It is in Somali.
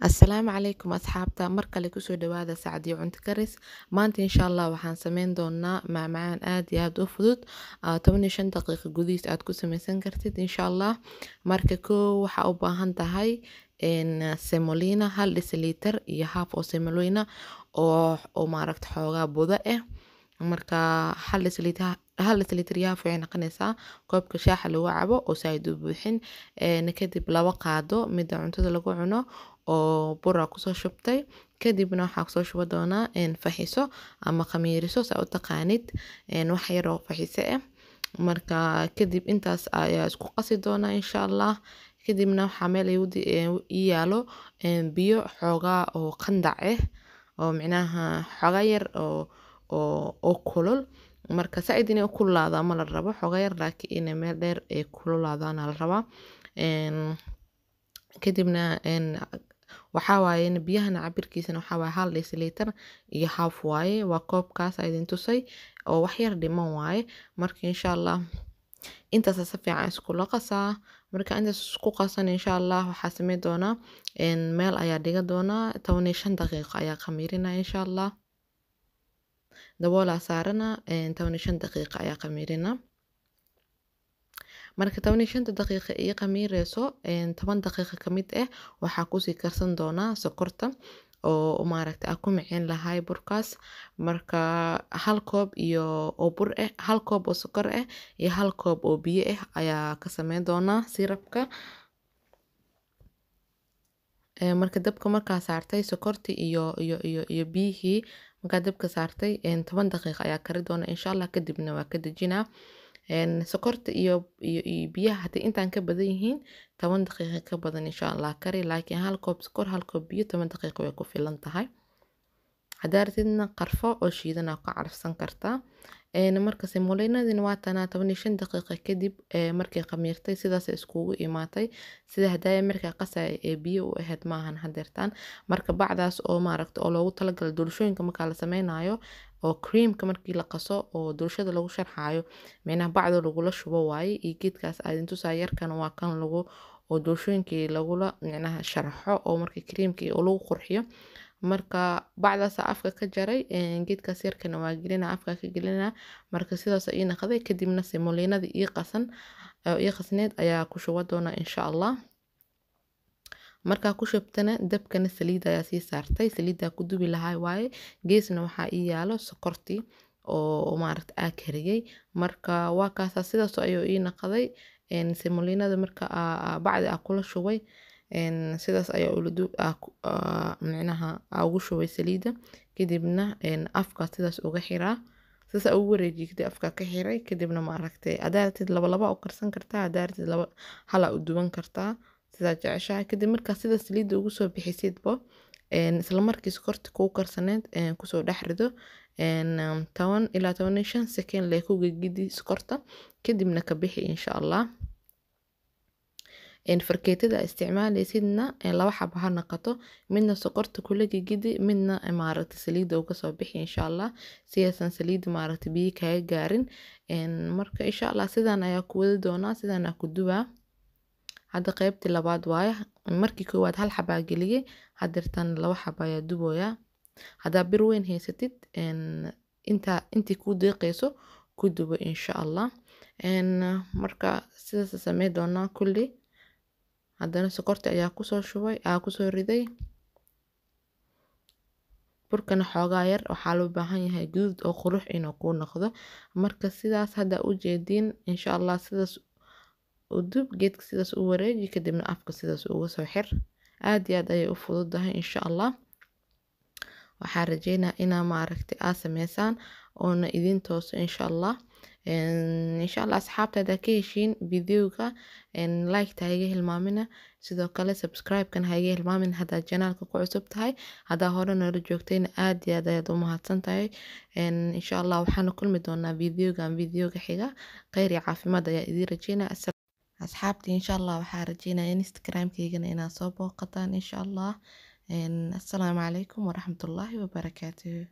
assalaamu calaykum asxaabta mar kale kusoo dhawaada sacdiyo cunto karis maanta insha allah waxaan sameyn doonaa macmacaan aad iyo aad u fudud ah, toban iyo shan daqiiqa gudihiis aad ku sameysan kartid insha allah marka koo waxaa u baahan tahay semolina hal dhisiliter iyo haaf oo semolina oo oo maaragta xoogaa buda ah marka hal dhisiliter hal litir yaaf waxay noqonaysaa koobka shaaxa lagu cabo oo saaid u buuxin kadib laba qaado mida cuntada lagu cuno oo bura kusoo shubtay kadibna waxaa kusoo shuba doonaa faxiso ama khamiiriso saa u taqaanid wax yaroo faxiso ah eh. marka kadib intaas ayaa isku qasi doonaa insha allah kadibna waxaa meel ii yaalo biyo xoogaa oo qandac ah oo micnaha xoogaa yar oo kulul marka saaid inay kululaadaa ma la rabo xoogaa yar laakiin inay meel dheer ay kululaadaana la rabaa kadibna waxaa waaye in biyahana cabirkiisana waxaawaaye hal deciliter iyo half waaye waa koobkaas idin tusay oo waxyar dhiman waaye marka insha allah intaas si fiican iskula qasaa marka intaas isku qasan insha allah waxaa sameyn doonaa meel ayaa dhiga doonaa toban iyo shan daqiiqo ayaa khamiirinaa insha allah daboolaa saarana toban iyo shan daqiiqo ayaa khamiirinaa marka toban iyo shanta daqiiqa iyo khamiireyso toban daqiiqa kamid ah eh, waxaa kusii karsan doonaa sokorta oo maaragta ku micin lahay burkaas marka hal koob iyo oo bur ah hal koob oo sokor ah iyo hal koob oo biyo ah ayaa ka sameyn doonaa sirabka marka dabka markaa saartay sokortii iyo iyo iyo iyo biyihii markaa dabka saartay toban daqiiqa ayaa kari doona insha allah kadibna waa ka dejinaa sokorta iyo biyaha hata intaan ka badan yihiin toban daqiiqa ka badan insha kari laakiin hal koob sokor hal koob biyo toban daqiiqa way ku filan tahay haddaa ratidna qarfo oo shiidan aa ka carfsan kartaa markase muleynadina waa tanaa toban iyo shan daqiiqa kadib markay khamiirtay sidaasay iskugu imaatay sida hadaaya markaa qasaya ee biyo u aheyd maahan hadeertaan marka bacdaas oo maaragta oo loogu talagala doorashooyinka markaa la sameynayo oo creamka markii la qaso oo dulshada lagu sharxaayo micnaha bacda lagula shubo waaye iyo geedkaas aadintusaa yarkan waa kan lagu oo dulshooyinkii lagula micnaha sharxo oo marka creamkii oo lagu qurxiyo marka bacdaasa afka ka jaray geedkaas yarkana waa gelina afka ka gelina marka sidaas ii naqday kadibna simuliinadii ii qasan ii qasneed ayaa ku shuba doona insha allah markaa ku shubtana dabkana saliida ayaa sii saartay saliidaa ku dubi lahaa waaye geesna waxaa ii yaalo sokortii oo maarata aa kariyey marka waa kaasaa sidaas ayuu ii naqday simuliinada marka bacdi aa kula shubay sidaas ayaa micnaha ugu shubay saliidda kadibna afka sidaas uga xiraa sidaas ugu wareejiy kadib ka xiray kadibna maaragtay adaa rabtid labalaba u karsan kartaa hadaa rabtid hal u duban kartaa sidaa jeceshahay kadib markaa sida saliidda ugu soo bixisidba isla markiisa kuu karsaneed kusoo dhex rido toban ilaa toban iyo shan sekend lee ku gegidi sokorta kadibna ka bixi insha allah farkeetada isticmaalaysidna laba xaba ha noqoto midna sokorta kula gegidi midna eh, maaragta saliidda uga soo bixi insha allah si aysan maaragta biyo kaga gaarin marka insha allah sidaan ayaa ku wada doonaa sidaan aa ku dubaa hadda qeybtii labaad waaye markii koowaad hal xabaa geliyey hadirtan laba xaba ayaa duboyaa haddaa bir weyn haysatid intii kuu deeqayso ku dubo insha allah marka sidaasa samey doonaa kulli haddana sokorti ayaa kusoo shubay aa kusoo riday burkana xoogaa yar waxaa loo baahan yahay guduud oo qurux inuu kuu noqdo marka sidaas hadaa u jeediin insha allah sidaas udub geedka sidaas u wareeji kadibna afka sidaas uga soo xir aad iyo aad ayay u fududahay insha allah waxaa rajeynaa inaa maaragta aa sameysaan oona idin tooso insha allah insha allah asxaabtaada ka heshiin videoga liketa haiga hilmaamina sidoo kale subscribe haiga hilmaamin haddaad janaalka ku cusub tahay haddaa hore noola joogtayna aad iyo aad ayaad u tahay insha allah waxaana kulmi doonaa videogan videoga xiga kheyr iyo caafimaad ayaa idiin rajeynaa asxabta inshaaallah waxaa rajeynaya instagramkeygana inaad soo booqataan insha allah assalaamu calaykum waraxmatullaahi wabarakaatuh